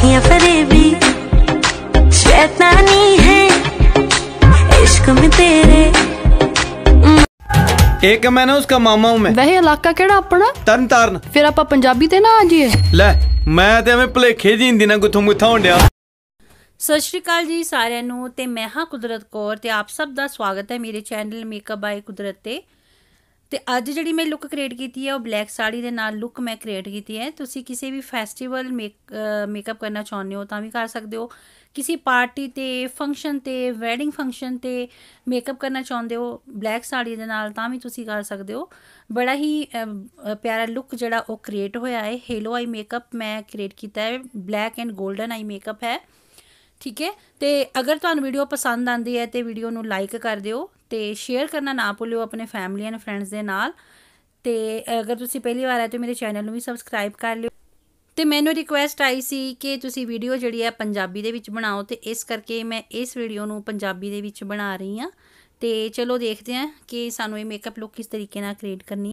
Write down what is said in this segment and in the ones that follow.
अखियां भी शैतानी है इश्क में तेरे ਇੱਕ ਮੈਂ ਨਾ ਉਸਕਾ ਮਾਮਾ ਹੂੰ ਮੈਂ ਵਹੀ ਇਲਾਕਾ ਕਿਹੜਾ ਆਪਣਾ ਤਰਨ ਤਾਰਨ ਫਿਰ ਆਪਾਂ ਪੰਜਾਬੀ ਤੇ ਨਾ ਆ ਜੀਏ ਲੈ ਮੈਂ ਤੇ ਐਵੇਂ ਭਲੇਖੇ ਜੀ ਹਿੰਦੀ ਨਾਲ ਗੁੱਥੋਂ ਗੁੱਥਾ ਹੁੰਡਿਆ ਸਤਿ ਸ਼੍ਰੀ ਅਕਾਲ ਜੀ ਸਾਰਿਆਂ ਨੂੰ ਤੇ ਮੈਂ ਹਾਂ ਕੁਦਰਤ ਕੌਰ ਤੇ ਆਪ ਸਭ ਦਾ ਸਵਾਗਤ ਹੈ ਮੇਰੇ ਚੈਨਲ ਮੇਕਅਪ ਬਾਈ ਕੁਦਰਤ ਤੇ ਤੇ ਅੱਜ ਜਿਹੜੀ ਮੈਂ ਲੁੱਕ ਕ੍ਰੀਏਟ ਕੀਤੀ ਹੈ ਉਹ ਬਲੈਕ ਸਾੜੀ ਦੇ ਨਾਲ ਲੁੱਕ ਮੈਂ ਕ੍ਰੀਏਟ ਕੀਤੀ ਹੈ ਤੁਸੀਂ ਕਿਸੇ ਵੀ ਫੈਸਟੀਵਲ ਮੇਕਅਪ ਕਰਨਾ ਚਾਹੁੰਦੇ ਹੋ ਤਾਂ ਵੀ ਕਰ ਸਕਦੇ ਹੋ ਕਿਸੇ ਪਾਰਟੀ ਤੇ ਫੰਕਸ਼ਨ ਤੇ ਵੈਡਿੰਗ ਫੰਕਸ਼ਨ ਤੇ ਮੇਕਅਪ ਕਰਨਾ ਚਾਹੁੰਦੇ ਹੋ ਬਲੈਕ ਸਾੜੀ ਦੇ ਨਾਲ ਤਾਂ ਵੀ ਤੁਸੀਂ ਕਰ ਸਕਦੇ ਹੋ ਬੜਾ ਹੀ ਪਿਆਰਾ ਲੁੱਕ ਜਿਹੜਾ ਉਹ ਕ੍ਰੀਏਟ ਹੋਇਆ ਹੈ ਹੇਲੋ ਆਈ ਮੇਕਅਪ ਮੈਂ ਕ੍ਰੀਏਟ ਕੀਤਾ ਹੈ black and golden eye makeup ਹੈ ਠੀਕ ਹੈ ਤੇ ਅਗਰ ਤੁਹਾਨੂੰ ਵੀਡੀਓ ਪਸੰਦ ਆਂਦੀ ਹੈ ਤੇ ਵੀਡੀਓ ਨੂੰ ਲਾਈਕ ਕਰ ਦਿਓ ਤੇ ਸ਼ੇਅਰ ਕਰਨਾ ਨਾ ਭੁੱਲਿਓ ਆਪਣੇ ਫੈਮਿਲੀ ਐਂਡ ਫਰੈਂਡਸ ਦੇ ਨਾਲ ਤੇ ਅਗਰ ਤੁਸੀਂ ਪਹਿਲੀ ਵਾਰ ਆਏ ਤੇ ਮੇਰੇ ਚੈਨਲ ਨੂੰ ਵੀ ਸਬਸਕ੍ਰਾਈਬ ਕਰ ਲਿਓ ਤੇ ਮੈਨੂੰ ਰਿਕੁਐਸਟ ਆਈ ਸੀ ਕਿ ਤੁਸੀਂ ਵੀਡੀਓ ਜਿਹੜੀ ਹੈ ਪੰਜਾਬੀ ਦੇ ਵਿੱਚ ਬਣਾਓ ਤੇ ਇਸ ਕਰਕੇ ਮੈਂ ਇਸ ਵੀਡੀਓ ਨੂੰ ਪੰਜਾਬੀ ਦੇ ਵਿੱਚ ਬਣਾ ਰਹੀ ਹਾਂ ਤੇ ਚਲੋ ਦੇਖਦੇ ਹਾਂ ਕਿ ਸਾਨੂੰ ਇਹ ਮੇਕਅਪ ਲੁੱਕ ਕਿਸ ਤਰੀਕੇ ਨਾਲ ਕ੍ਰੀਏਟ ਕਰਨੀ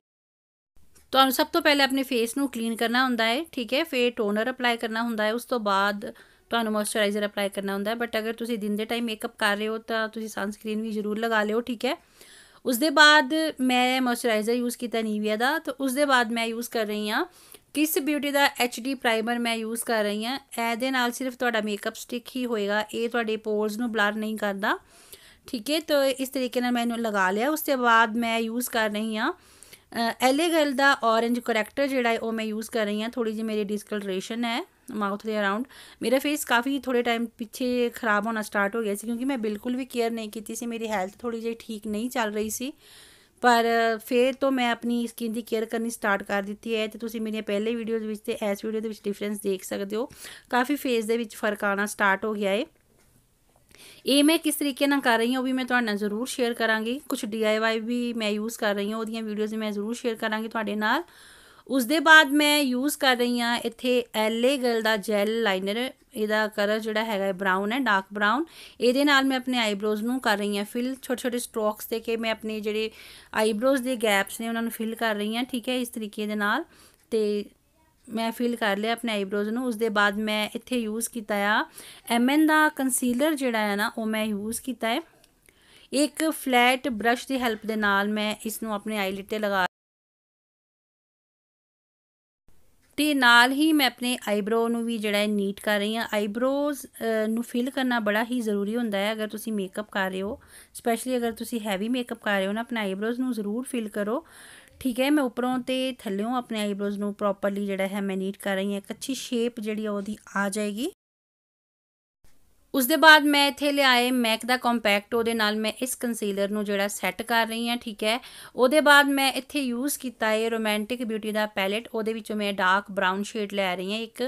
ਤੁਹਾਨੂੰ ਸਭ ਤੋਂ ਪਹਿਲੇ ਆਪਣੇ ਫੇਸ ਨੂੰ ਕਲੀਨ ਕਰਨਾ ਹੁੰਦਾ ਹੈ ਠੀਕ ਹੈ ਫੇਰ ਟੋਨਰ ਅਪਲਾਈ ਕਰਨਾ ਹੁੰਦਾ ਹੈ ਉਸ ਤੋਂ ਬਾਅਦ ਤੁਹਾਨੂੰ ਮੋਇਸਚਰਾਈਜ਼ਰ ਅਪਲਾਈ ਕਰਨਾ ਹੁੰਦਾ ਬਟ ਅਗਰ ਤੁਸੀਂ ਦਿਨ ਦੇ ਟਾਈਮ ਮੇਕਅਪ ਕਰ ਰਹੇ ਹੋ ਤਾਂ ਤੁਸੀਂ ਸਨਸਕ੍ਰੀਨ ਵੀ ਜ਼ਰੂਰ ਲਗਾ ਲਿਓ ਠੀਕ ਹੈ ਉਸ ਦੇ ਬਾਅਦ ਮੈਂ ਮੋਇਸਚਰਾਈਜ਼ਰ ਯੂਜ਼ ਕੀਤਾ ਨੀਵਿਆ ਦਾ ਤਾਂ ਉਸ ਦੇ ਬਾਅਦ ਮੈਂ ਯੂਜ਼ ਕਰ ਰਹੀ ਹਾਂ ਕਿਸ ਬਿਊਟੀ ਦਾ ਐਚਡੀ ਪ੍ਰਾਈਮਰ ਮੈਂ ਯੂਜ਼ ਕਰ ਰਹੀ ਹਾਂ ਇਹਦੇ ਨਾਲ ਸਿਰਫ ਤੁਹਾਡਾ ਮੇਕਅਪ ਸਟਿਕ ਹੀ ਹੋਏਗਾ ਇਹ ਤੁਹਾਡੇ ਪੋਰਸ ਨੂੰ ਬਲਰ ਨਹੀਂ ਕਰਦਾ ਠੀਕ ਹੈ ਤਾਂ ਇਸ ਤਰੀਕੇ ਨਾਲ ਮੈਂ ਇਹਨੂੰ ਲਗਾ ਲਿਆ ਉਸ ਤੋਂ ਬਾਅਦ ਮੈਂ ਯੂਜ਼ ਕਰ ਰਹੀ ਹਾਂ ਐਲੇਗਲ ਦਾ ਔਰੇਂਜ ਕਰੈਕਟਰ ਜਿਹੜਾ ਹੈ ਉਹ ਮੈਂ ਯੂਜ਼ ਕਰ ਰਹੀ ਹਾਂ ਥੋੜੀ ਜਿਹੀ ਮੇਰੀ ਡਿਸਕਲਰੇਸ਼ਨ ਹੈ ਮਾउथ ਦੇ ਅਰਾਊਂਡ ਮੇਰਾ ਫੇਸ ਕਾਫੀ ਥੋੜੇ ਟਾਈਮ ਪਿੱਛੇ ਖਰਾਬ ਹੋਣਾ ਸਟਾਰਟ ਹੋ ਗਿਆ ਸੀ ਕਿਉਂਕਿ ਮੈਂ ਬਿਲਕੁਲ ਵੀ ਕੇਅਰ ਨਹੀਂ ਕੀਤੀ ਸੀ ਮੇਰੀ ਹੈਲਥ ਥੋੜੀ ਜਿਹੀ ਠੀਕ ਨਹੀਂ ਚੱਲ ਰਹੀ ਸੀ ਪਰ ਫੇਰ ਤੋਂ ਮੈਂ ਆਪਣੀ ਸਕਿਨ ਦੀ ਕੇਅਰ ਕਰਨੀ ਸਟਾਰਟ ਕਰ ਦਿੱਤੀ ਹੈ ਤੇ ਤੁਸੀਂ ਮੇਰੀਆਂ ਪਹਿਲੇ ਵੀਡੀਓਜ਼ ਵਿੱਚ ਤੇ ਇਸ ਵੀਡੀਓ ਦੇ ਵਿੱਚ ਡਿਫਰੈਂਸ ਦੇਖ ਸਕਦੇ ਹੋ ਕਾਫੀ ਫੇਸ ਦੇ ਵਿੱਚ ਫਰਕ ਆਣਾ ਸਟਾਰਟ ਹੋ ਗਿਆ ਹੈ ਇਹ ਮੈਂ ਕਿਸ ਤਰੀਕੇ ਨਾਲ ਕਰ ਰਹੀ ਹਾਂ ਉਹ ਵੀ ਮੈਂ ਤੁਹਾਡੇ ਨਾਲ ਜ਼ਰੂਰ ਸ਼ੇਅਰ ਕਰਾਂਗੀ ਕੁਝ ਡੀਆਈਵਾਈ ਵੀ ਮੈਂ ਯੂਜ਼ ਕਰ ਰਹੀ ਹਾਂ ਉਹਦੀਆਂ ਵੀਡੀਓਜ਼ ਮੈਂ ਜ਼ਰੂਰ ਸ਼ੇਅਰ ਕਰਾਂਗੀ ਤੁਹਾਡੇ ਨਾਲ ਉਸ ਦੇ ਬਾਅਦ ਮੈਂ ਯੂਜ਼ ਕਰ ਰਹੀ ਹਾਂ ਇੱਥੇ ਐਲੇ ਗਰਲ ਦਾ ਜੈਲ ਲਾਈਨਰ ਇਹਦਾ ਕਲਰ ਜਿਹੜਾ ਹੈਗਾ ਬ੍ਰਾਊਨ ਹੈ ਡਾਰਕ ਬ੍ਰਾਊਨ ਇਹਦੇ ਨਾਲ ਮੈਂ ਆਪਣੇ ਆਈਬ੍ਰੋਜ਼ ਨੂੰ ਕਰ ਰਹੀ ਹਾਂ ਫਿਲ ਛੋਟੇ ਛੋਟੇ ਸਟ੍ਰੋਕਸ ਦੇ ਕੇ ਮੈਂ ਆਪਣੇ ਜਿਹੜੇ ਆਈਬ੍ਰੋਜ਼ ਦੇ ਗੈਪਸ ਨੇ ਉਹਨਾਂ ਨੂੰ ਫਿਲ ਕਰ ਰਹੀ ਹਾਂ ਠੀਕ ਹੈ ਇਸ ਤਰੀਕੇ ਦੇ ਨਾਲ ਤੇ ਮੈਂ ਫਿਲ ਕਰ ਲਿਆ ਆਪਣੇ ਆਈਬ੍ਰੋਜ਼ ਨੂੰ ਉਸ ਦੇ ਬਾਅਦ ਮੈਂ ਇੱਥੇ ਯੂਜ਼ ਕੀਤਾ ਆ ਐਮਐਨ ਦਾ ਕੰਸੀਲਰ ਜਿਹੜਾ ਹੈ ਨਾ ਉਹ ਮੈਂ ਯੂਜ਼ ਕੀਤਾ ਹੈ ਇੱਕ ਫਲੈਟ ਬ੍ਰਸ਼ ਦੀ ਹੈਲਪ ਦੇ ਨਾਲ ਮੈਂ ਇਸ ਨੂੰ ਆਪਣੇ ਆਈਲਿਡ ਤੇ ਲਗਾ ਤੇ ਨਾਲ ਹੀ ਮੈਂ ਆਪਣੇ ਆਈਬ੍ਰੋ ਨੂੰ ਵੀ ਜਿਹੜਾ ਹੈ ਨੀਟ ਕਰ ਰਹੀ ਹਾਂ ਆਈਬ੍ਰੋਜ਼ ਨੂੰ ਫਿਲ ਕਰਨਾ ਬੜਾ ਹੀ ਜ਼ਰੂਰੀ ਹੁੰਦਾ ਹੈ ਅਗਰ ਤੁਸੀਂ ਮੇਕਅਪ ਕਰ ਰਹੇ ਹੋ ਸਪੈਸ਼ਲੀ ਅਗਰ ਤੁਸੀਂ ਹੈਵੀ ਮੇਕਅਪ ਕਰ ਰਹੇ ਹੋ ਨਾ ਆਪਣੇ ਆਈਬ੍ਰੋਜ਼ ਨੂੰ ਜ਼ਰੂਰ ਫਿਲ ਕਰੋ ਠੀਕ ਹੈ ਮੈਂ ਉਪਰੋਂ ਤੇ ਥੱਲੇੋਂ ਆਪਣੇ ਆਈਬ੍ਰੋਜ਼ ਨੂੰ ਪ੍ਰੋਪਰਲੀ ਜਿਹੜਾ ਹੈ ਮੈਂ ਨੀਟ ਕਰ ਰਹੀ ਹਾਂ ਇੱਕ ਅੱਛੀ ਸ਼ੇਪ ਜਿਹੜੀ ਉਹਦੀ ਆ ਜਾਏਗੀ ਉਸ ਦੇ ਬਾਅਦ ਮੈਂ ਇੱਥੇ ਲਿਆਏ ਮੈਕ ਦਾ ਕੰਪੈਕਟ ਉਹਦੇ ਨਾਲ ਮੈਂ ਇਸ ਕੰਸੀਲਰ ਨੂੰ ਜਿਹੜਾ ਸੈੱਟ ਕਰ ਰਹੀ ਹਾਂ ਠੀਕ ਹੈ ਉਹਦੇ ਬਾਅਦ ਮੈਂ ਇੱਥੇ ਯੂਜ਼ ਕੀਤਾ ਹੈ ਰੋਮਾਂਟਿਕ ਬਿਊਟੀ ਦਾ ਪੈਲੇਟ ਉਹਦੇ ਵਿੱਚੋਂ ਮੈਂ ਡਾਰਕ ਬ੍ਰਾਊਨ ਸ਼ੇਡ ਲੈ ਰਹੀ ਹਾਂ ਇੱਕ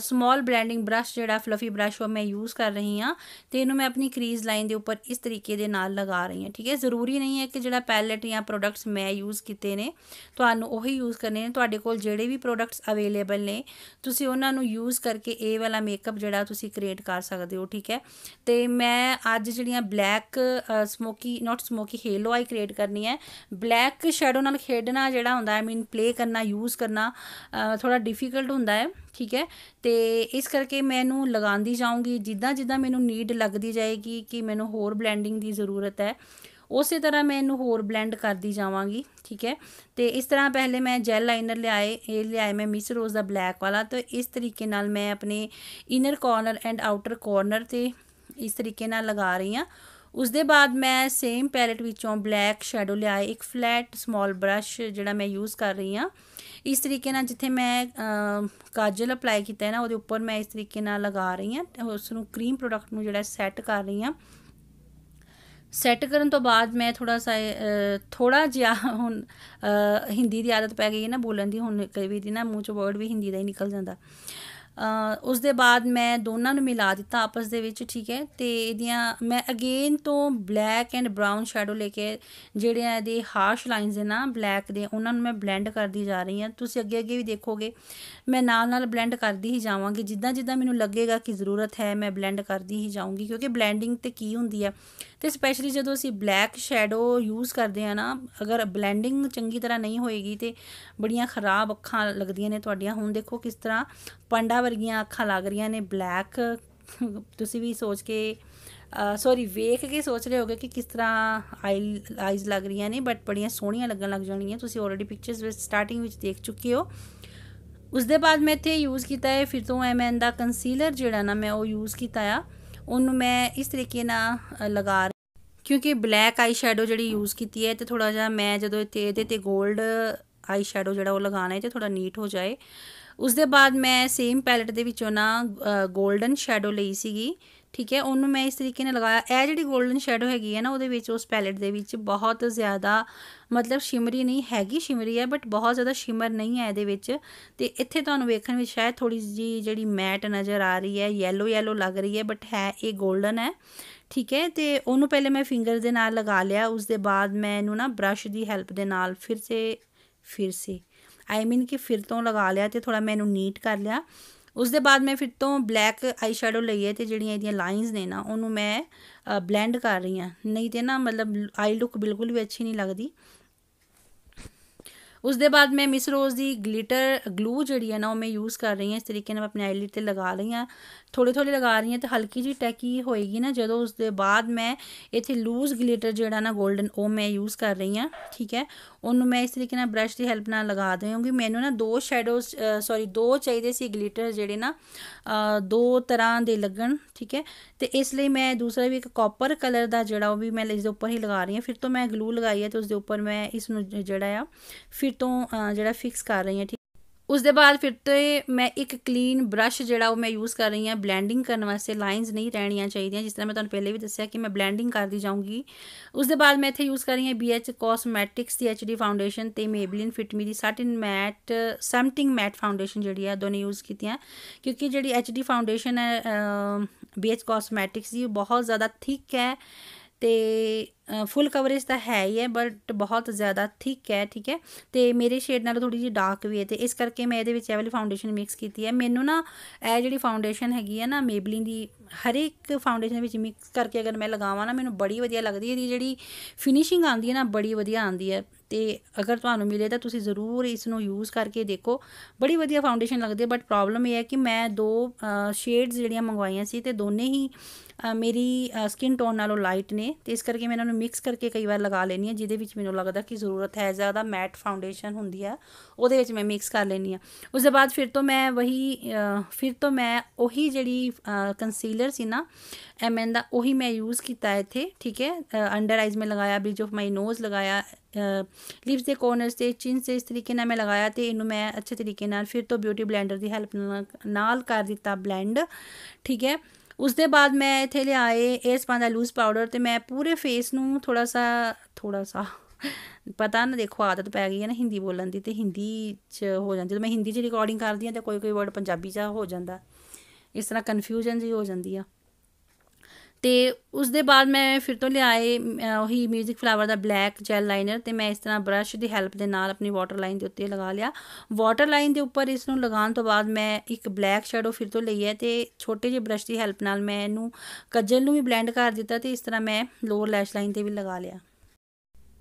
ਸਮਾਲ ਬ੍ਰੈਂਡਿੰਗ ਬ੍ਰਸ਼ ਜਿਹੜਾ ਫਲਫੀ ਬ੍ਰਸ਼ ਉਹ ਮੈਂ ਯੂਜ਼ ਕਰ ਰਹੀ ਹਾਂ ਤੇ ਇਹਨੂੰ ਮੈਂ ਆਪਣੀ ਕ੍ਰੀਜ਼ ਲਾਈਨ ਦੇ ਉੱਪਰ ਇਸ ਤਰੀਕੇ ਦੇ ਨਾਲ ਲਗਾ ਰਹੀ ਹਾਂ ਠੀਕ ਹੈ ਜ਼ਰੂਰੀ ਨਹੀਂ ਹੈ ਕਿ ਜਿਹੜਾ ਪੈਲਟ ਜਾਂ ਪ੍ਰੋਡਕਟਸ ਮੈਂ ਯੂਜ਼ ਕੀਤੇ ਨੇ ਤੁਹਾਨੂੰ ਉਹੀ ਯੂਜ਼ ਕਰਨੇ ਨੇ ਤੁਹਾਡੇ ਕੋਲ ਜਿਹੜੇ ਵੀ ਪ੍ਰੋਡਕਟਸ ਅਵੇਲੇਬਲ ਨੇ ਤੁਸੀਂ ਉਹਨਾਂ ਨੂੰ ਯੂਜ਼ ਕਰਕੇ ਇਹ ਵਾਲਾ ਮੇਕਅਪ ਜਿਹੜਾ ਤੁਸੀਂ ਕ੍ਰੀਏਟ ਕਰ ਸਕਦੇ ਹੋ ਠੀਕ ਹੈ ਤੇ ਮੈਂ ਅੱਜ ਜਿਹੜੀਆਂ black smoky not smoky halo eye create ਕਰਨੀ ਹੈ ਬਲੈਕ ਸ਼ੈਡੋ ਨਾਲ ਖੇਡਣਾ ਜਿਹੜਾ ਹੁੰਦਾ ਆਈ ਮੀਨ ਪਲੇ ਕਰਨਾ ਯੂਜ਼ ਕਰਨਾ ਥੋੜਾ ਡਿਫਿਕਲਟ ਹੁੰਦਾ ਹੈ ਠੀਕ ਹੈ ਤੇ ਇਸ ਕਰਕੇ ਮੈਨੂੰ ਲਗਾਉਂਦੀ ਜਾਊਂਗੀ ਜਿੱਦਾਂ ਜਿੱਦਾਂ ਮੈਨੂੰ ਨੀਡ ਲੱਗਦੀ ਜਾਏਗੀ ਕਿ ਮੈਨੂੰ ਹੋਰ ਬਲੈਂਡਿੰਗ ਦੀ ਜ਼ਰੂਰਤ ਹੈ ਉਸੇ ਤਰ੍ਹਾਂ ਮੈਂ ਇਹਨੂੰ ਹੋਰ ਬਲੈਂਡ ਕਰਦੀ ਜਾਵਾਂਗੀ ਠੀਕ ਹੈ ਤੇ ਇਸ ਤਰ੍ਹਾਂ ਪਹਿਲੇ ਮੈਂ ਜੈਲ ਲਾਈਨਰ ਲਿਆਏ ਇਹ ਲਿਆਏ ਮੈਂ ਮਿਸ ਰੋਜ਼ ਦਾ ਬਲੈਕ ਵਾਲਾ ਤੇ ਇਸ ਤਰੀਕੇ ਨਾਲ ਮੈਂ ਆਪਣੇ inner corner and outer corner ਤੇ ਇਸ ਤਰੀਕੇ ਨਾਲ ਲਗਾ ਰਹੀ ਹਾਂ ਉਸ ਦੇ ਬਾਅਦ ਮੈਂ ਸੇਮ ਪੈਲਟ ਵਿੱਚੋਂ ਬਲੈਕ ਸ਼ੈਡੋ ਲਿਆਏ ਇੱਕ ਫਲੈਟ ਸਮਾਲ ਬ੍ਰਸ਼ ਜਿਹੜਾ ਮੈਂ ਯੂਜ਼ ਕਰ ਰਹੀ ਹਾਂ ਇਸ ਤਰੀਕੇ ਨਾਲ ਜਿੱਥੇ ਮੈਂ ਕਾਜਲ ਅਪਲਾਈ ਕੀਤਾ ਹੈ ਨਾ ਉਹਦੇ ਉੱਪਰ ਮੈਂ ਇਸ ਤਰੀਕੇ ਨਾਲ ਲਗਾ ਰਹੀ ਹਾਂ ਉਸ ਨੂੰ ਕਰੀਮ ਪ੍ਰੋਡਕਟ ਨੂੰ ਜਿਹੜਾ ਸੈੱਟ ਕਰ ਰਹੀ ਹਾਂ ਸੈੱਟ ਕਰਨ ਤੋਂ ਬਾਅਦ ਮੈਂ ਥੋੜਾ ਸਾ ਥੋੜਾ ਜਿਹਾ ਹੁਣ ਹਿੰਦੀ ਦੀ ਆਦਤ ਪੈ ਗਈ ਹੈ ਨਾ ਬੋਲਣ ਦੀ ਹੁਣ ਕਈ ਵੀ ਦਿਨਾਂ ਨਾ ਮੂੰਹ ਚ ਵਰਡ ਵੀ ਹਿੰਦੀ ਦਾ ਹੀ ਨਿਕਲ ਜਾਂਦਾ ਉਸ ਦੇ ਬਾਅਦ ਮੈਂ ਦੋਨਾਂ ਨੂੰ ਮਿਲਾ ਦਿੱਤਾ ਆਪਸ ਦੇ ਵਿੱਚ ਠੀਕ ਹੈ ਤੇ ਇਹਦੀਆਂ ਮੈਂ ਅਗੇਨ ਤੋਂ ਬਲੈਕ ਐਂਡ ਬ੍ਰਾਊਨ ਸ਼ੈਡੋ ਲੈ ਕੇ ਜਿਹੜੇ ਆ ਇਹਦੇ ਹਾਰਸ਼ ਲਾਈਨਸ ਨੇ ਨਾ ਬਲੈਕ ਦੇ ਉਹਨਾਂ ਨੂੰ ਮੈਂ ਬਲੈਂਡ ਕਰਦੀ ਜਾ ਰਹੀ ਹਾਂ ਤੁਸੀਂ ਅੱਗੇ ਅੱਗੇ ਵੀ ਦੇਖੋਗੇ ਮੈਂ ਨਾਲ ਨਾਲ ਬਲੈਂਡ ਕਰਦੀ ਹੀ ਜਾਵਾਂਗੀ ਜਿੱਦਾਂ ਜਿੱਦਾਂ ਮੈਨੂੰ ਲੱਗੇਗਾ ਕਿ ਜ਼ਰੂਰਤ ਹੈ ਮੈਂ ਬਲੈਂਡ ਕਰਦੀ ਹੀ ਜਾਊਂਗੀ ਕਿਉਂਕਿ ਬਲੈਂਡਿੰਗ ਤੇ ਕੀ ਹੁੰਦੀ ਹੈ ਤੇ ਸਪੈਸ਼ਲੀ ਜਦੋਂ ਅਸੀਂ ਬਲੈਕ ਸ਼ੈਡੋ ਯੂਜ਼ ਕਰਦੇ ਆ ਨਾ ਅਗਰ ਬਲੈਂਡਿੰਗ ਚੰਗੀ ਤਰ੍ਹਾਂ ਨਹੀਂ ਹੋਏਗੀ ਤੇ ਬੜੀਆਂ ਖਰਾਬ ਅੱਖਾਂ ਲੱਗਦੀਆਂ ਨੇ ਤੁਹਾਡੀਆਂ ਹੁਣ ਦੇਖੋ ਕਿਸ ਤਰ੍ਹਾਂ ਪੰਡਾ ਵਰਗੀਆਂ ਅੱਖਾਂ ਲੱਗ ਰਹੀਆਂ ਨੇ ਬਲੈਕ ਤੁਸੀਂ ਵੀ ਸੋਚ ਕੇ ਸੌਰੀ ਵੇਖ ਕੇ ਸੋਚ ਰਹੇ ਹੋਗੇ ਕਿ ਕਿਸ ਤਰ੍ਹਾਂ ਆਈ ਆਈਜ਼ ਲੱਗ ਰਹੀਆਂ ਨੇ ਬਟ ਬੜੀਆਂ ਸੋਹਣੀਆਂ ਲੱਗਣ ਲੱਗ ਜਾਣੀਆਂ ਤੁਸੀਂ ਆਲਰੇਡੀ ਪਿਕਚਰਸ ਵਿੱਚ ਸਟਾਰਟਿੰਗ ਵਿੱਚ ਦੇਖ ਚੁੱਕੇ ਹੋ ਉਸ ਦੇ ਬਾਅਦ ਮੈਂ ਇੱਥੇ ਯੂਜ਼ ਕੀਤਾ ਹੈ ਫਿਰ ਤੋਂ ਐਮ ਐਨ ਦਾ ਕੰਸੀਲਰ ਜਿਹੜਾ ਨਾ ਮੈਂ ਉਹ ਯੂਜ਼ ਕੀਤਾ ਆ ਉਹਨੂੰ ਮੈਂ ਇਸ ਤਰੀਕੇ ਨਾਲ ਲਗਾ ਕਿਉਂਕਿ ਬਲੈਕ ਆਈ ਸ਼ੈਡੋ ਜਿਹੜੀ ਯੂਜ਼ ਕੀਤੀ ਹੈ ਤੇ ਥੋੜਾ ਜਿਹਾ ਮੈਂ ਜਦੋਂ ਇੱਥੇ ਇਹਦੇ ਤੇ 골ਡ ਆਈ ਸ਼ੈਡੋ ਜਿਹੜਾ ਉਹ ਲਗਾਣਾ ਹੈ ਤੇ ਥੋੜਾ ਨੀਟ ਹੋ ਜਾਏ ਉਸ ਦੇ ਬਾਅਦ ਮੈਂ ਸੇਮ ਪੈਲਟ ਦੇ ਵਿੱਚੋਂ ਨਾ 골ਡਨ ਸ਼ੈਡੋ ਲਈ ਸੀਗੀ ਠੀਕ ਹੈ ਉਹਨੂੰ ਮੈਂ ਇਸ ਤਰੀਕੇ ਨਾਲ ਲਗਾਇਆ ਇਹ ਜਿਹੜੀ 골ਡਨ ਸ਼ੈਡੋ ਹੈਗੀ ਹੈ ਨਾ ਉਹਦੇ ਵਿੱਚ ਉਸ ਪੈਲੇਟ ਦੇ ਵਿੱਚ ਬਹੁਤ ਜ਼ਿਆਦਾ ਮਤਲਬ ਸ਼ਿਮਰੀ ਨਹੀਂ ਹੈਗੀ ਸ਼ਿਮਰੀ ਹੈ ਬਟ ਬਹੁਤ ਜ਼ਿਆਦਾ ਸ਼ਿਮਰ ਨਹੀਂ ਹੈ ਇਹਦੇ ਵਿੱਚ ਤੇ ਇੱਥੇ ਤੁਹਾਨੂੰ ਵੇਖਣ ਵਿੱਚ ਸ਼ਾਇਦ ਥੋੜੀ ਜੀ ਜਿਹੜੀ ਮੈਟ ਨਜ਼ਰ ਆ ਰਹੀ ਹੈ yellow yellow ਲੱਗ ਰਹੀ ਹੈ ਬਟ ਹੈ ਇਹ 골ਡਨ ਹੈ ਠੀਕ ਹੈ ਤੇ ਉਹਨੂੰ ਪਹਿਲੇ ਮੈਂ ਫਿੰਗਰ ਦੇ ਨਾਲ ਲਗਾ ਲਿਆ ਉਸ ਦੇ ਬਾਅਦ ਮੈਂ ਇਹਨੂੰ ਨਾ ਬ੍ਰਸ਼ ਦੀ ਹੈਲਪ ਦੇ ਨਾਲ ਫਿਰ ਸੇ ਫਿਰ ਸੇ ਆਈ ਮੀਨ ਕਿ ਫਿਰ ਤੋਂ ਲਗਾ ਲਿਆ ਤੇ ਥੋੜਾ ਮੈਂ ਇਹਨੂੰ ਨੀਟ ਕਰ ਲਿਆ ਉਸ ਦੇ ਬਾਅਦ ਮੈਂ ਫਿਰ ਤੋਂ ਬਲੈਕ ਆਈ ਸ਼ੈਡੋ ਲਈ ਹੈ ਤੇ ਜਿਹੜੀਆਂ ਇਹਦੀਆਂ ਲਾਈਨਸ ਨੇ ਨਾ ਉਹਨੂੰ ਮੈਂ ਬਲੈਂਡ ਕਰ ਰਹੀ ਹਾਂ ਨਹੀਂ ਤੇ ਨਾ ਮਤਲਬ ਆਈ ਲੁੱਕ ਬਿਲਕੁਲ ਵੀ ਅੱਛੀ ਨਹੀਂ ਲੱਗਦੀ ਉਸ ਦੇ ਬਾਅਦ ਮੈਂ ਮਿਸ ਰੋਜ਼ ਦੀ ਗਲਿਟਰ ਗਲੂ ਜਿਹੜੀ ਹੈ ਨਾ ਉਹ ਮੈਂ ਯੂਜ਼ ਕਰ ਰਹੀ ਹਾਂ ਇਸ ਤਰੀਕੇ ਨਾਲ ਆਪਣੇ ਆਈਲਿਡ ਤੇ ਲਗਾ ਰਹੀ ਹਾਂ ਥੋੜੇ ਥੋੜੇ ਲਗਾ ਰਹੀ ਹਾਂ ਤੇ ਹਲਕੀ ਜੀ ਟੈਕੀ ਹੋਏਗੀ ਨਾ ਜਦੋਂ ਉਸ ਦੇ ਬਾਅਦ ਮੈਂ ਇੱਥੇ ਲੂਜ਼ ਗਲਿਟਰ ਜਿਹੜਾ ਨਾ 골ਡਨ ਉਹ ਮੈਂ ਯੂਜ਼ ਕਰ ਰਹੀ ਹਾਂ ਠੀਕ ਹੈ ਉਹਨੂੰ ਮੈਂ ਇਸ ਤਰੀਕੇ ਨਾਲ ਬ੍ਰਸ਼ ਦੀ ਹੈਲਪ ਨਾਲ ਲਗਾ ਦੇਵਾਂਗੀ ਮੈਨੂੰ ਨਾ ਦੋ ਸ਼ੈਡੋਜ਼ ਸੌਰੀ ਦੋ ਚਾਹੀਦੇ ਸੀ ਗਲਿਟਰ ਜਿਹੜੇ ਨਾ ਦੋ ਤਰ੍ਹਾਂ ਦੇ ਲੱਗਣ ਠੀਕ ਹੈ ਤੇ ਇਸ ਲਈ ਮੈਂ ਦੂਸਰਾ ਵੀ ਇੱਕ ਕਾਪਰ ਕਲਰ ਦਾ ਜਿਹੜਾ ਉਹ ਵੀ ਮੈਂ ਇਸ ਦੇ ਉੱਪਰ ਹੀ ਲਗਾ ਰਹੀ ਹਾਂ ਫਿਰ ਤੋਂ ਮੈਂ ਗਲੂ ਲਗਾਈ ਹੈ ਤੇ ਉਸ ਦੇ ਉੱਪਰ ਮੈਂ ਇਸ ਨੂੰ ਜਿਹੜਾ ਆ ਫਿਰ ਤੋਂ ਜਿਹੜਾ ਫਿਕਸ ਕਰ ਰਹੀ ਹਾਂ उसके बाद फिर तो मैं एक क्लीन ब्रश जोड़ा मैं यूज़ कर रही हूँ ब्लैंडिंग करने वास्ते लाइनज नहीं रहनिया चाहिए जिस तरह मैं तुम्हें तो पहले भी दसिया कि मैं ब्लैंडिंग कर करती जाऊँगी उसके बाद मैं इतने यूज़ कर रही हूँ बी एच कोसमैटिक्स की एच डी फाउंडेन तो मेबलिन फिटमी की सट इन मैट समटिंग मैट फाउंडेन जी है दोनों यूज़ की क्योंकि जी एच डी फाउंडेन है बी एच कॉसमैटिक्स की बहुत ज़्यादा थिक है ਤੇ ਫੁੱਲ ਕਵਰੇਜ ਤਾਂ ਹੈ ਹੀ ਹੈ ਬਟ ਬਹੁਤ ਜ਼ਿਆਦਾ ਥਿਕ ਹੈ ਠੀਕ ਹੈ ਤੇ ਮੇਰੇ ਸ਼ੇਡ ਨਾਲ ਥੋੜੀ ਜਿਹੀ ਡਾਰਕ ਵੀ ਹੈ ਤੇ ਇਸ ਕਰਕੇ ਮੈਂ ਇਹਦੇ ਵਿੱਚ ਇਹ ਵਾਲੀ ਫਾਊਂਡੇਸ਼ਨ ਮਿਕਸ ਕੀਤੀ ਹੈ ਮੈਨੂੰ ਨਾ ਇਹ ਜਿਹੜੀ ਫਾਊਂਡੇਸ਼ਨ ਹੈਗੀ ਹੈ ਨਾ ਮੇਬਲਿਨ ਦੀ ਹਰ ਇੱਕ ਫਾਊਂਡੇਸ਼ਨ ਵਿੱਚ ਮਿਕਸ ਕਰਕੇ ਅਗਰ ਮੈਂ ਲਗਾਵਾਂ ਨਾ ਮੈਨੂੰ ਬੜੀ ਵਧੀਆ ਲੱਗਦੀ ਹੈ ਇਹਦੀ ਜਿਹੜੀ ਫਿਨਿਸ਼ਿੰਗ ਆਉਂਦੀ ਹੈ ਨਾ ਬੜੀ ਵਧੀਆ ਆਉਂਦੀ ਹੈ ਤੇ ਅਗਰ ਤੁਹਾਨੂੰ ਮਿਲੇ ਤਾਂ ਤੁਸੀਂ ਜ਼ਰੂਰ ਇਸ ਨੂੰ ਯੂਜ਼ ਕਰਕੇ ਦੇਖੋ ਬੜੀ ਵਧੀਆ ਫਾਊਂਡੇਸ਼ਨ ਲੱਗਦੀ ਹੈ ਬਟ ਪ੍ਰੋਬਲਮ ਇਹ ਹੈ ਕਿ ਮੈਂ ਦੋ ਸ਼ੇਡਸ ਜਿਹੜੀਆਂ ਮੰਗਵਾਈਆਂ ਸੀ ਤੇ ਦੋਨੇ ਹੀ ਮੇਰੀ ਸਕਿਨ ਟੋਨ ਨਾਲੋਂ ਲਾਈਟ ਨੇ ਤੇ ਇਸ ਕਰਕੇ ਮੈਂ ਇਹਨਾਂ ਨੂੰ ਮਿਕਸ ਕਰਕੇ ਕਈ ਵਾਰ ਲਗਾ ਲੈਣੀ ਆ ਜਿਹਦੇ ਵਿੱਚ ਮੈਨੂੰ ਲੱਗਦਾ ਕਿ ਜ਼ਰੂਰਤ ਹੈ ਜ਼ਿਆਦਾ ਮੈਟ ਫਾਊਂਡੇਸ਼ਨ ਹੁੰਦੀ ਆ ਉਹਦੇ ਵਿੱਚ ਮੈਂ ਮਿਕਸ ਕਰ ਲੈਣੀ ਆ ਉਸ ਦੇ ਬਾਅਦ ਫਿਰ ਤੋਂ ਮੈਂ ਵਹੀ ਫਿਰ ਤੋਂ ਮੈਂ ਉਹੀ ਜਿਹੜੀ ਕੰਸੀਲਰ ਸੀ ਨਾ ਐਮਐਨ ਦਾ ਉਹੀ ਮੈਂ ਯੂਜ਼ ਕੀਤਾ ਇੱਥੇ ਠੀਕ ਹੈ ਅੰਡਰ ਆਈਜ਼ ਮੇ ਲਗਾਇਆ ਬ੍ਰਿਜ ਆਫ ਮਾਈ ਨੋਜ਼ ਲਗਾਇਆ ਲਿਪਸ ਦੇ ਕੋਰਨਰਸ ਤੇ ਚਿਨ ਤੇ ਇਸ ਤਰੀਕੇ ਨਾਲ ਮੈਂ ਲਗਾਇਆ ਤੇ ਇਹਨੂੰ ਮੈਂ ਅੱਛੇ ਤਰੀਕੇ ਨਾਲ ਫਿਰ ਤੋਂ ਬਿਊਟੀ ਬਲੈਂਡਰ ਦੀ ਹੈਲਪ ਨਾਲ ਕਰ ਦਿੱਤਾ ਬਲੈਂਡ ਠੀਕ ਹੈ ਉਸ ਦੇ ਬਾਅਦ ਮੈਂ ਇੱਥੇ ਲਿਆਏ ਇਸ ਪਾਂ ਦਾ ਪਾਊਡਰ ਤੇ ਮੈਂ ਪੂਰੇ ਫੇਸ ਨੂੰ ਥੋੜਾ ਸਾ ਥੋੜਾ ਸਾ ਪਤਾ ਨਾ ਦੇਖੋ ਆਦਤ ਪੈ ਗਈ ਹੈ ਨਾ ਹਿੰਦੀ ਬੋਲਣ ਦੀ ਤੇ ਹਿੰਦੀ ਚ ਹੋ ਜਾਂਦੀ ਜਦੋਂ ਮੈਂ ਹਿੰਦੀ ਚ ਰਿਕਾਰਡਿੰਗ ਕਰਦੀ ਹਾਂ ਤੇ ਕੋਈ ਕੋਈ ਵਰਡ ਪੰਜਾਬੀ ਚ ਹੋ ਜਾਂਦਾ ਇਸ ਤਰ੍ਹਾਂ ਕਨਫਿਊਜ਼ਨ ਜੀ ਹੋ ਜਾਂਦੀ ਆ ਤੇ ਉਸ ਦੇ ਬਾਅਦ ਮੈਂ ਫਿਰ ਤੋਂ ਲਿਆਏ ਉਹੀ 뮤직 ਫਲਾਵਰ ਦਾ ਬਲੈਕ ਜੈਲ ਲਾਈਨਰ ਤੇ ਮੈਂ ਇਸ ਤਰ੍ਹਾਂ ਬਰਸ਼ ਦੀ ਹੈਲਪ ਦੇ ਨਾਲ ਆਪਣੀ ਵਾਟਰ ਲਾਈਨ ਦੇ ਉੱਤੇ ਲਗਾ ਲਿਆ ਵਾਟਰ ਲਾਈਨ ਦੇ ਉੱਪਰ ਇਸ ਨੂੰ ਲਗਾਉਣ ਤੋਂ ਬਾਅਦ ਮੈਂ ਇੱਕ ਬਲੈਕ ਸ਼ੈਡੋ ਫਿਰ ਤੋਂ ਲਈ ਹੈ ਤੇ ਛੋਟੇ ਜਿਹੇ ਬਰਸ਼ ਦੀ ਹੈਲਪ ਨਾਲ ਮੈਂ ਇਹਨੂੰ ਕੱਜਲ ਨੂੰ ਵੀ ਬਲੈਂਡ ਕਰ ਦਿੱਤਾ ਤੇ ਇਸ ਤਰ੍ਹਾਂ ਮੈਂ ਲੋਅਰ ਲੈਸ਼ ਲਾਈਨ ਤੇ ਵੀ ਲਗਾ ਲਿਆ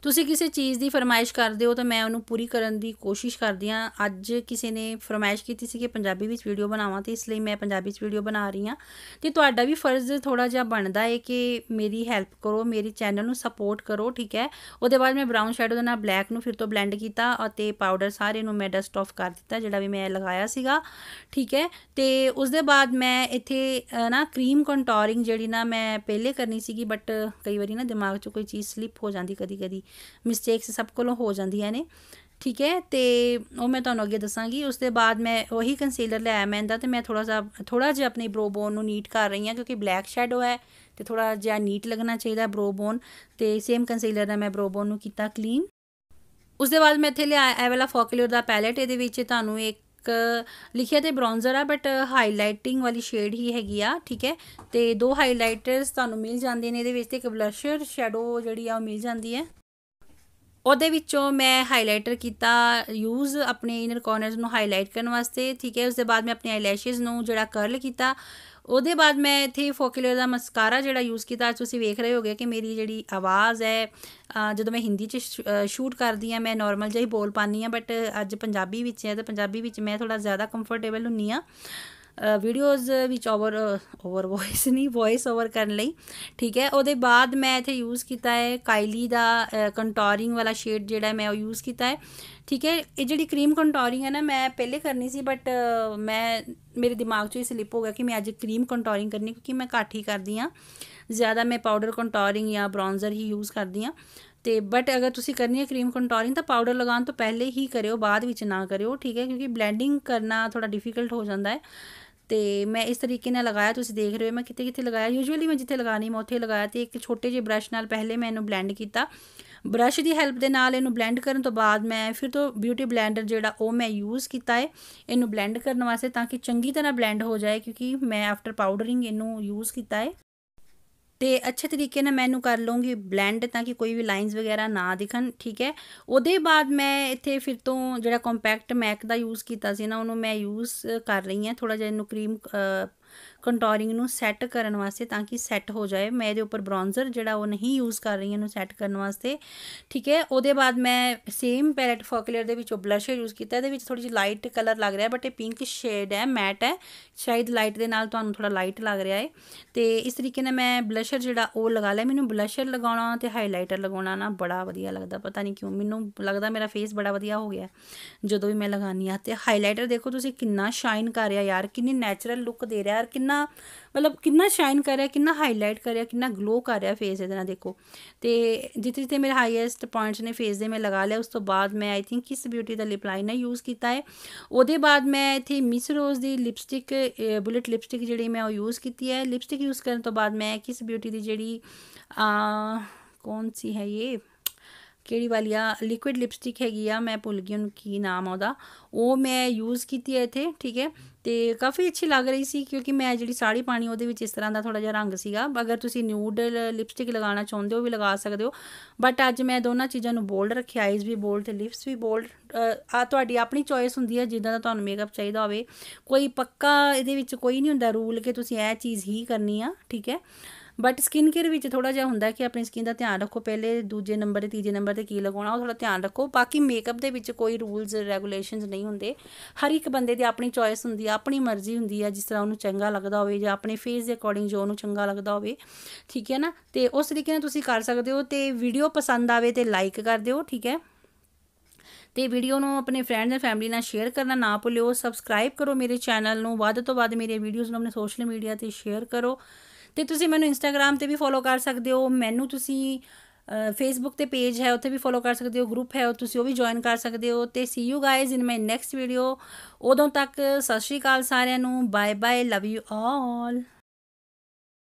ਤੁਸੀਂ ਕਿਸੇ ਚੀਜ਼ ਦੀ ਫਰਮਾਇਸ਼ ਕਰਦੇ ਹੋ ਤਾਂ ਮੈਂ ਉਹਨੂੰ ਪੂਰੀ ਕਰਨ ਦੀ ਕੋਸ਼ਿਸ਼ ਕਰਦੀ ਆ ਅੱਜ ਕਿਸੇ ਨੇ ਫਰਮਾਇਸ਼ ਕੀਤੀ ਸੀ ਕਿ ਪੰਜਾਬੀ ਵਿੱਚ ਵੀਡੀਓ ਬਣਾਵਾਂ ਤੇ ਇਸ ਲਈ ਮੈਂ ਪੰਜਾਬੀ ਵਿੱਚ ਵੀਡੀਓ ਬਣਾ ਰਹੀ ਆ ਤੇ ਤੁਹਾਡਾ ਵੀ ਫਰਜ਼ ਥੋੜਾ ਜਿਹਾ ਬਣਦਾ ਹੈ ਕਿ ਮੇਰੀ ਹੈਲਪ ਕਰੋ ਮੇਰੇ ਚੈਨਲ ਨੂੰ ਸਪੋਰਟ ਕਰੋ ਠੀਕ ਹੈ ਉਹਦੇ ਬਾਅਦ ਮੈਂ ਬ੍ਰਾਊਨ ਸ਼ੈਡੋ ਦੇ ਨਾਲ ਬਲੈਕ ਨੂੰ ਫਿਰ ਤੋਂ ਬਲੈਂਡ ਕੀਤਾ ਅਤੇ ਪਾਊਡਰ ਸਾਰੇ ਨੂੰ ਮੈਂ ਡਸਟ ਆਫ ਕਰ ਦਿੱਤਾ ਜਿਹੜਾ ਵੀ ਮੈਂ ਲਗਾਇਆ ਸੀਗਾ ਠੀਕ ਹੈ ਤੇ ਉਸ ਦੇ ਬਾਅਦ ਮੈਂ ਇੱਥੇ ਨਾ ਕਰੀਮ ਕੰਟੋਰਿੰਗ ਜਿਹੜੀ ਨਾ ਮੈਂ ਪਹਿਲੇ ਕਰਨੀ ਸੀਗੀ ਬਟ ਕਈ ਵਾਰੀ ਨਾ ਦਿਮਾਗ 'ਚ ਕੋਈ ਚੀਜ਼ ਸਲਿਪ ਹੋ ਜਾਂਦੀ ਕਦੀ ਕਦੀ ਮਿਸਟੇਕਸ ਸਭ ਕੋਲੋਂ ਹੋ ਜਾਂਦੀਆਂ ਨੇ ਠੀਕ ਹੈ ਤੇ ਉਹ ਮੈਂ ਤੁਹਾਨੂੰ ਅੱਗੇ ਦੱਸਾਂਗੀ ਉਸ ਦੇ ਬਾਅਦ ਮੈਂ ਉਹੀ ਕੰਸੀਲਰ ਲਿਆ ਮੈਂ ਇਹਦਾ ਤੇ ਮੈਂ ਥੋੜਾ ਜਿਹਾ ਥੋੜਾ ਜਿਹਾ ਆਪਣੀ ਬ੍ਰੋ ਬੋਨ ਨੂੰ ਨੀਟ ਕਰ ਰਹੀ ਹਾਂ ਕਿਉਂਕਿ ਬਲੈਕ ਸ਼ੈਡੋ ਹੈ ਤੇ ਥੋੜਾ ਜਿਹਾ ਨੀਟ ਲੱਗਣਾ ਚਾਹੀਦਾ ਬ੍ਰੋ ਬੋਨ ਤੇ ਸੇਮ ਕੰਸੀਲਰ ਨਾਲ ਮੈਂ ਬ੍ਰੋ ਬੋਨ ਨੂੰ ਕੀਤਾ ਕਲੀਨ ਉਸ ਦੇ ਬਾਅਦ ਮੈਂ ਇੱਥੇ ਲਿਆ ਇਹ ਵਾਲਾ ਫੋਕਲਿਓਰ ਦਾ ਪੈਲੇਟ ਇਹਦੇ ਵਿੱਚ ਤੁਹਾਨੂੰ ਇੱਕ ਇੱਕ ਲਿਖਿਆ ਤੇ ਬ੍ਰੌਂਜ਼ਰ ਆ ਬਟ ਹਾਈਲਾਈਟਿੰਗ ਵਾਲੀ ਸ਼ੇਡ ਹੀ ਹੈਗੀ ਆ ਠੀਕ ਹੈ ਤੇ ਦੋ ਹਾਈਲਾਈਟਰਸ ਤੁਹਾਨੂੰ ਮਿਲ ਜਾਂਦੇ ਨੇ ਇਹਦੇ ਵਿੱਚ ਤੇ ਇੱਕ ਬਲਸ਼ਰ ਸ਼ੈਡੋ ਜਿਹੜੀ ਆ ਉਹ ਮਿਲ ਜਾਂਦੀ ਹੈ ਉਹਦੇ ਵਿੱਚੋਂ ਮੈਂ ਹਾਈਲਾਈਟਰ ਕੀਤਾ ਯੂਜ਼ ਆਪਣੇ ਇਨਰ ਕਾਰਨਰਸ ਨੂੰ ਹਾਈਲਾਈਟ ਕਰਨ ਵਾਸਤੇ ਠੀਕ ਹੈ ਉਸ ਦੇ ਬਾਅਦ ਮੈਂ ਆਪਣੇ ਆਈਲੈਸ਼ਸ ਨੂੰ ਜਿਹੜਾ ਕਰਲ ਕੀਤਾ ਉਹਦੇ ਬਾਅਦ ਮੈਂ ਇੱਥੇ ਫੋਕਲਰ ਦਾ ਮਸਕਾਰਾ ਜਿਹੜਾ ਯੂਜ਼ ਕੀਤਾ ਅੱਜ ਤੁਸੀਂ ਵੇਖ ਰਹੇ ਹੋਗੇ ਕਿ ਮੇਰੀ ਜਿਹੜੀ ਆਵਾਜ਼ ਹੈ ਜਦੋਂ ਮੈਂ ਹਿੰਦੀ 'ਚ ਸ਼ੂਟ ਕਰਦੀ ਆ ਮੈਂ ਨਾਰਮਲ ਜਿਹਾ ਹੀ ਬੋਲ ਪਾਨੀ ਆ ਬਟ ਅੱਜ ਪੰਜਾਬੀ ਵਿੱਚ ਹੈ ਤਾਂ ਪੰਜਾਬੀ ਵਿੱਚ ਮੈਂ ਥੋੜਾ ਜ਼ਿਆਦਾ ਕੰਫਰਟੇਬਲ ਹੁੰਨੀ ਆ ਵੀਡੀਓਜ਼ ਵਿੱਚ ਓਵਰ ਓਵਰ ਵੌਇਸ ਨਹੀਂ ਵੌਇਸ ਓਵਰ ਕਰਨ ਲਈ ਠੀਕ ਹੈ ਉਹਦੇ ਬਾਅਦ ਮੈਂ ਇੱਥੇ ਯੂਜ਼ ਕੀਤਾ ਹੈ ਕਾਈਲੀ ਦਾ ਕੰਟੋਰਿੰਗ ਵਾਲਾ ਸ਼ੇਡ ਜਿਹੜਾ ਮੈਂ ਉਹ ਯੂਜ਼ ਕੀਤਾ ਹੈ ਠੀਕ ਹੈ ਇਹ ਜਿਹੜੀ ਕਰੀਮ ਕੰਟੋਰਿੰਗ ਹੈ ਨਾ ਮੈਂ ਪਹਿਲੇ ਕਰਨੀ ਸੀ ਬਟ ਮੈਂ ਮੇਰੇ ਦਿਮਾਗ 'ਚ ਹੀ ਸਲਿਪ ਹੋ ਗਿਆ ਕਿ ਮੈਂ ਅੱਜ ਕਰੀਮ ਕੰਟੋਰਿੰਗ ਕਰਨੀ ਕਿਉਂਕਿ ਮੈਂ ਘੱਟ ਹੀ ਕਰਦੀ ਆ ਜ਼ਿਆਦਾ ਮੈਂ ਪਾਊਡਰ ਕੰਟੋਰਿੰਗ ਜਾਂ ਬ੍ਰੌਂਜ਼ਰ ਹੀ ਯੂਜ਼ ਕਰਦੀ ਆ ਤੇ ਬਟ ਅਗਰ ਤੁਸੀਂ ਕਰਨੀ ਹੈ ਕਰੀਮ ਕੰਟੋਰਿੰਗ ਤਾਂ ਪਾਊਡਰ ਲਗਾਉਣ ਤੋਂ ਪਹਿਲੇ ਹੀ ਕਰਿਓ ਬਾਅਦ ਵਿੱਚ ਨਾ ਕਰਿਓ ਠੀਕ ਹੈ ਕਿਉਂਕਿ ਬਲੈਂਡਿੰਗ ਕਰਨਾ ਥੋੜਾ ਡਿਫਿਕਲਟ ਹੋ ਜਾਂਦਾ ਹੈ ਤੇ ਮੈਂ ਇਸ ਤਰੀਕੇ ਨਾਲ ਲਗਾਇਆ ਤੁਸੀਂ ਦੇਖ ਰਹੇ ਹੋ ਮੈਂ ਕਿਤੇ ਕਿਤੇ ਲਗਾਇਆ ਯੂਜੂਅਲੀ ਮੈਂ ਜਿੱਥੇ ਲਗਾਣੀ ਮੈਂ ਉੱਥੇ ਲਗਾਇਆ ਤੇ ਇੱਕ ਛੋਟੇ ਜਿਹੇ ਬ੍ਰਸ਼ ਨਾਲ ਪਹਿਲੇ ਮੈਂ ਇਹਨੂੰ ਬਲੈਂਡ ਕੀਤਾ ਬ੍ਰਸ਼ ਦੀ ਹੈਲਪ ਦੇ ਨਾਲ ਇਹਨੂੰ ਬਲੈਂਡ ਕਰਨ ਤੋਂ ਬਾਅਦ ਮੈਂ ਫਿਰ ਤੋਂ ਬਿਊਟੀ ਬਲੈਂਡਰ ਜਿਹੜਾ ਉਹ ਮੈਂ ਯੂਜ਼ ਕੀਤਾ ਹੈ ਇਹਨੂੰ ਬਲੈਂਡ ਕਰਨ ਵਾਸਤੇ ਤਾਂ ਕਿ ਚੰਗੀ ਤਰ੍ਹਾਂ ਬਲੈਂਡ ਹੋ ਜਾਏ ਕਿਉਂਕਿ ਮੈਂ ਆਫਟਰ ਪਾਊਡਰਿੰਗ ਇਹਨੂੰ ਯੂਜ਼ ਕੀਤਾ ਹੈ ਤੇ ਅੱਛੇ ਤਰੀਕੇ ਨਾਲ ਮੈਨੂੰ ਕਰ ਲਵਾਂਗੀ ਬਲੈਂਡ ਤਾਂ ਕਿ ਕੋਈ ਵੀ ਲਾਈਨਸ ਵਗੈਰਾ ਨਾ ਦਿਖਣ ਠੀਕ ਹੈ ਉਹਦੇ ਬਾਅਦ ਮੈਂ ਇੱਥੇ ਫਿਰ ਤੋਂ ਜਿਹੜਾ ਕੰਪੈਕਟ ਮੈਕ ਦਾ ਯੂਜ਼ ਕੀਤਾ ਸੀ ਨਾ ਉਹਨੂੰ ਮੈਂ ਯੂਜ਼ ਕਰ ਰਹੀ ਹਾਂ ਥੋੜਾ ਜਿਹਾ ਇਹਨੂੰ ਕਰੀਮ ਕੰਟੋਰਿੰਗ ਨੂੰ ਸੈੱਟ ਕਰਨ ਵਾਸਤੇ ਤਾਂ ਕਿ ਸੈੱਟ ਹੋ ਜਾਏ ਮੈਂ ਇਹਦੇ ਉੱਪਰ ਬ੍ਰੌਂਜ਼ਰ ਜਿਹੜਾ ਉਹ ਨਹੀਂ ਯੂਜ਼ ਕਰ ਰਹੀ ਇਹਨੂੰ ਸੈੱਟ ਕਰਨ ਵਾਸਤੇ ਠੀਕ ਹੈ ਉਹਦੇ ਬਾਅਦ ਮੈਂ ਸੇਮ ਪੈਲਟ ਫੋਕਲਰ ਦੇ ਵਿੱਚੋਂ ਬਲਸ਼ਰ ਯੂਜ਼ ਕੀਤਾ ਇਹਦੇ ਵਿੱਚ ਥੋੜੀ ਜਿਹੀ ਲਾਈਟ ਕਲਰ ਲੱਗ ਰਿਹਾ ਬਟ ਇਹ ਪਿੰਕ ਸ਼ੇਡ ਹੈ ਮੈਟ ਹੈ ਸ਼ਾਇਦ ਲਾਈਟ ਦੇ ਨਾਲ ਤੁਹਾਨੂੰ ਥੋੜਾ ਲਾਈਟ ਲੱਗ ਰਿਹਾ ਹੈ ਤੇ ਇਸ ਤਰੀਕੇ ਨਾਲ ਮੈਂ ਬਲਸ਼ਰ ਜਿਹੜਾ ਉਹ ਲਗਾ ਲਿਆ ਮੈਨੂੰ ਬਲਸ਼ਰ ਲਗਾਉਣਾ ਤੇ ਹਾਈਲਾਈਟਰ ਲਗਾਉਣਾ ਨਾ ਬੜਾ ਵਧੀਆ ਲੱਗਦਾ ਪਤਾ ਨਹੀਂ ਕਿਉਂ ਮੈਨੂੰ ਲੱਗਦਾ ਮੇਰਾ ਫੇਸ ਬੜਾ ਵਧੀਆ ਹੋ ਗਿਆ ਜਦੋਂ ਵੀ ਮੈਂ ਲਗਾਨੀ ਆ ਤੇ ਹਾਈਲਾਈਟਰ ਦੇਖੋ ਤੁਸੀਂ ਕਿੰਨਾ ਸ਼ਾਈਨ ਕਰ ਰਿਹਾ ਯਾਰ ਕਿੰਨੀ ਨੇਚਰਲ ਲੁੱਕ ਦੇ ਰਿਹਾ ਯਾਰ ਕਿੰਨਾ ਮਤਲਬ ਕਿੰਨਾ ਸ਼ਾਈਨ ਕਰ ਰਿਹਾ ਕਿੰਨਾ ਹਾਈਲਾਈਟ ਕਰ ਰਿਹਾ ਕਿੰਨਾ ਗਲੋ ਕਰ ਰਿਹਾ ਫੇਸ ਇਹਦੇ ਨਾਲ ਦੇਖੋ ਤੇ ਜਿੱਥੇ ਜਿੱਥੇ ਮੇਰੇ ਹਾਈਐਸਟ ਪੁਆਇੰਟਸ ਨੇ ਫੇਸ ਦੇ ਮੈਂ ਲਗਾ ਲਿਆ ਉਸ ਤੋਂ ਬਾਅਦ ਮੈਂ ਆਈ ਥਿੰਕ ਕਿਸ ਬਿਊਟੀ ਦਾ ਲਿਪ ਲਾਈਨਰ ਯੂਜ਼ ਕੀਤਾ ਹੈ ਉਹਦੇ ਬਾਅਦ ਮੈਂ ਇਥੇ ਮਿਸ ਰੋਜ਼ ਦੀ ਲਿਪਸਟਿਕ ਬੁਲਟ ਲਿਪਸਟਿਕ ਜਿਹੜੀ ਮੈਂ ਉਹ ਯੂਜ਼ ਕੀਤੀ ਹੈ ਲਿਪਸਟਿਕ ਯੂਜ਼ ਕਰਨ ਤੋਂ ਬਾਅਦ ਮੈਂ ਕਿਸ ਬਿਊਟੀ ਦੀ ਜਿਹੜੀ ਆ ਕੌਣ ਸੀ ਹੈ ਇਹ ਕਿਹੜੀ ਵਾਲੀ ਆ ਲਿਕਵਿਡ ਲਿਪਸਟਿਕ ਹੈਗੀ ਆ ਮੈਂ ਭੁੱਲ ਗਈ ਉਹਨੂੰ ਕੀ ਨਾਮ ਆ ਉਹਦਾ ਉਹ ਮੈਂ ਯੂਜ਼ ਕੀਤੀ ਹੈ ਇਥੇ ਠੀਕ ਹੈ ਤੇ ਕਾਫੀ ਅੱਛੀ ਲੱਗ ਰਹੀ ਸੀ ਕਿਉਂਕਿ ਮੈਂ ਜਿਹੜੀ ਸਾੜੀ ਪਾਣੀ ਉਹਦੇ ਵਿੱਚ ਇਸ ਤਰ੍ਹਾਂ ਦਾ ਥੋੜਾ ਜਿਹਾ ਰੰਗ ਸੀਗਾ ਅਗਰ ਤੁਸੀਂ ਨਿਊਡ ਲਿਪਸਟਿਕ ਲਗਾਉਣਾ ਚਾਹੁੰਦੇ ਹੋ ਵੀ ਲਗਾ ਸਕਦੇ ਹੋ ਬਟ ਅੱਜ ਮੈਂ ਦੋਨਾਂ ਚੀਜ਼ਾਂ ਨੂੰ ਬੋਲਡ ਰੱਖਿਆ ਆਈਜ਼ ਵੀ ਬੋਲਡ ਤੇ ਲਿਪਸ ਵੀ ਬੋਲਡ ਆ ਤੁਹਾਡੀ ਆਪਣੀ ਚੋਇਸ ਹੁੰਦੀ ਹੈ ਜਿੱਦਾਂ ਦਾ ਤੁਹਾਨੂੰ ਮੇਕਅਪ ਚਾਹੀਦਾ ਹੋਵੇ ਕੋਈ ਪੱਕਾ ਇਹਦੇ ਵਿੱਚ ਕੋਈ ਨਹੀਂ ਹੁੰਦਾ ਰੂਲ ਕਿ ਤੁਸੀਂ ਇਹ ਚੀਜ਼ ਹੀ ਕਰਨੀ ਆ ਠੀਕ ਹੈ ਬਟ ਸਕਿਨ ਕੇਅਰ ਵਿੱਚ ਥੋੜਾ ਜਿਹਾ ਹੁੰਦਾ ਕਿ ਆਪਣੀ ਸਕਿਨ ਦਾ ਧਿਆਨ ਰੱਖੋ ਪਹਿਲੇ ਦੂਜੇ ਨੰਬਰ ਤੇ ਤੀਜੇ ਨੰਬਰ ਤੇ ਕੀ ਲਗਾਉਣਾ ਉਹ ਥੋੜਾ ਧਿਆਨ ਰੱਖੋ ਬਾਕੀ ਮੇਕਅਪ ਦੇ ਵਿੱਚ ਕੋਈ ਰੂਲਸ ਰੈਗੂਲੇਸ਼ਨਸ ਨਹੀਂ ਹੁੰਦੇ ਹਰ ਇੱਕ ਬੰਦੇ ਦੀ ਆਪਣੀ ਚੋਇਸ ਹੁੰਦੀ ਹੈ ਆਪਣੀ ਮਰਜ਼ੀ ਹੁੰਦੀ ਹੈ ਜਿਸ ਤਰ੍ਹਾਂ ਉਹਨੂੰ ਚੰਗਾ ਲੱਗਦਾ ਹੋਵੇ ਜਾਂ ਆਪਣੇ ਫੇਸ ਦੇ ਅਕੋਰਡਿੰਗ ਜੋ ਉਹਨੂੰ ਚੰਗਾ ਲੱਗਦਾ ਹੋਵੇ ਠੀਕ ਹੈ ਨਾ ਤੇ ਉਸ ਤਰੀਕੇ ਨਾਲ ਤੁਸੀਂ ਕਰ ਸਕਦੇ ਹੋ ਤੇ ਵੀਡੀਓ ਪਸੰਦ ਆਵੇ ਤੇ ਲਾਈਕ ਕਰ ਦਿਓ ਠੀਕ ਹੈ ਤੇ ਵੀਡੀਓ ਨੂੰ ਆਪਣੇ ਫਰੈਂਡਸ ਐਂਡ ਫੈਮਿਲੀ ਨਾਲ ਸ਼ੇਅਰ ਕਰਨਾ ਨਾ ਭੁੱਲਿਓ ਸਬਸਕ੍ਰਾਈਬ ਕਰੋ ਮੇਰੇ ਚੈਨਲ ਨੂੰ ਵੱਧ ਤੋਂ ਵੱਧ ਮੇਰੇ ਵੀਡੀਓਜ਼ ਨੂੰ ਆਪਣੇ ਸੋਸ਼ਲ ਮੀਡੀਆ ਤੇ ਸ਼ੇਅਰ ਕਰੋ ਤੇ ਤੁਸੀਂ ਮੈਨੂੰ ਇੰਸਟਾਗ੍ਰam ਤੇ ਵੀ ਫੋਲੋ ਕਰ ਸਕਦੇ ਹੋ ਮੈਨੂੰ ਤੁਸੀਂ ਫੇਸਬੁੱਕ ਤੇ ਪੇਜ ਹੈ ਉੱਥੇ ਵੀ ਫੋਲੋ ਕਰ ਸਕਦੇ ਹੋ ਗਰੁੱਪ ਹੈ ਉਹ ਤੁਸੀਂ ਉਹ ਵੀ ਜੁਆਇਨ ਕਰ ਸਕਦੇ ਹੋ ਤੇ see you guys in my next video ਉਦੋਂ ਤੱਕ ਸਤਿ ਸ਼੍ਰੀ ਅਕਾਲ ਸਾਰਿਆਂ ਨੂੰ bye bye love you all